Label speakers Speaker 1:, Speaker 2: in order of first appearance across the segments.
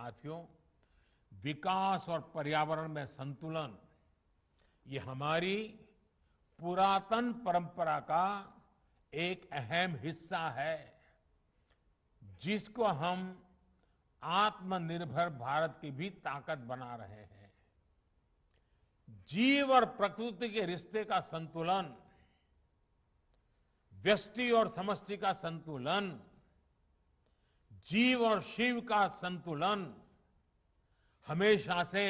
Speaker 1: साथियों विकास और पर्यावरण में संतुलन ये हमारी पुरातन परंपरा का एक अहम हिस्सा है जिसको हम आत्मनिर्भर भारत की भी ताकत बना रहे हैं जीव और प्रकृति के रिश्ते का संतुलन व्यष्टि और समष्टि का संतुलन जीव और शिव का संतुलन हमेशा से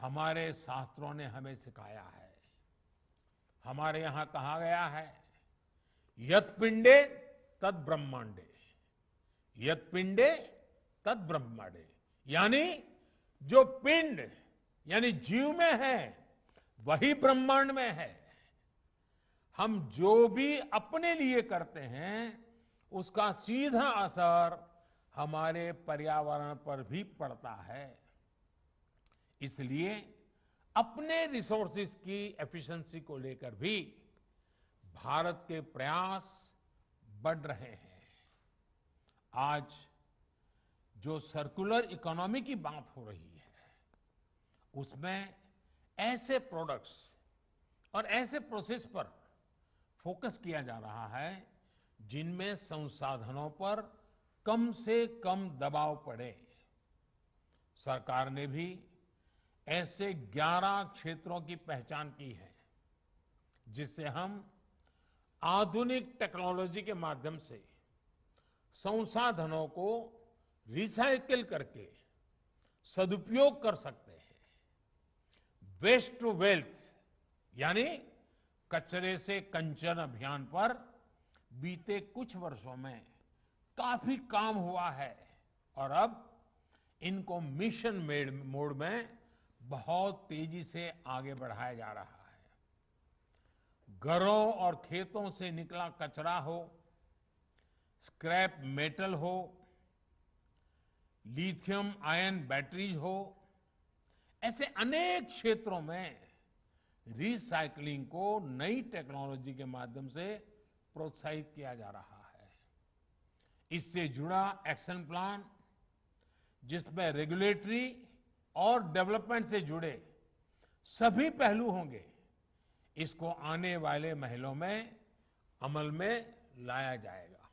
Speaker 1: हमारे शास्त्रों ने हमें सिखाया है हमारे यहां कहा गया है यत पिंडे तद ब्रह्मांडे यत पिंडे तद ब्रह्मांडे यानी जो पिंड यानी जीव में है वही ब्रह्मांड में है हम जो भी अपने लिए करते हैं उसका सीधा असर हमारे पर्यावरण पर भी पड़ता है इसलिए अपने रिसोर्सेस की एफिशिएंसी को लेकर भी भारत के प्रयास बढ़ रहे हैं आज जो सर्कुलर इकोनॉमी की बात हो रही है उसमें ऐसे प्रोडक्ट्स और ऐसे प्रोसेस पर फोकस किया जा रहा है जिनमें संसाधनों पर कम से कम दबाव पड़े सरकार ने भी ऐसे 11 क्षेत्रों की पहचान की है जिससे हम आधुनिक टेक्नोलॉजी के माध्यम से संसाधनों को रिसाइकिल करके सदुपयोग कर सकते हैं वेस्ट टू वेल्थ यानी कचरे से कंचन अभियान पर बीते कुछ वर्षों में काफी काम हुआ है और अब इनको मिशन मोड में बहुत तेजी से आगे बढ़ाया जा रहा है घरों और खेतों से निकला कचरा हो स्क्रैप मेटल हो लिथियम आयन बैटरीज हो ऐसे अनेक क्षेत्रों में रिसाइकलिंग को नई टेक्नोलॉजी के माध्यम से प्रोत्साहित किया जा रहा है इससे जुड़ा एक्शन प्लान जिसमें रेगुलेटरी और डेवलपमेंट से जुड़े सभी पहलू होंगे इसको आने वाले महलों में अमल में लाया जाएगा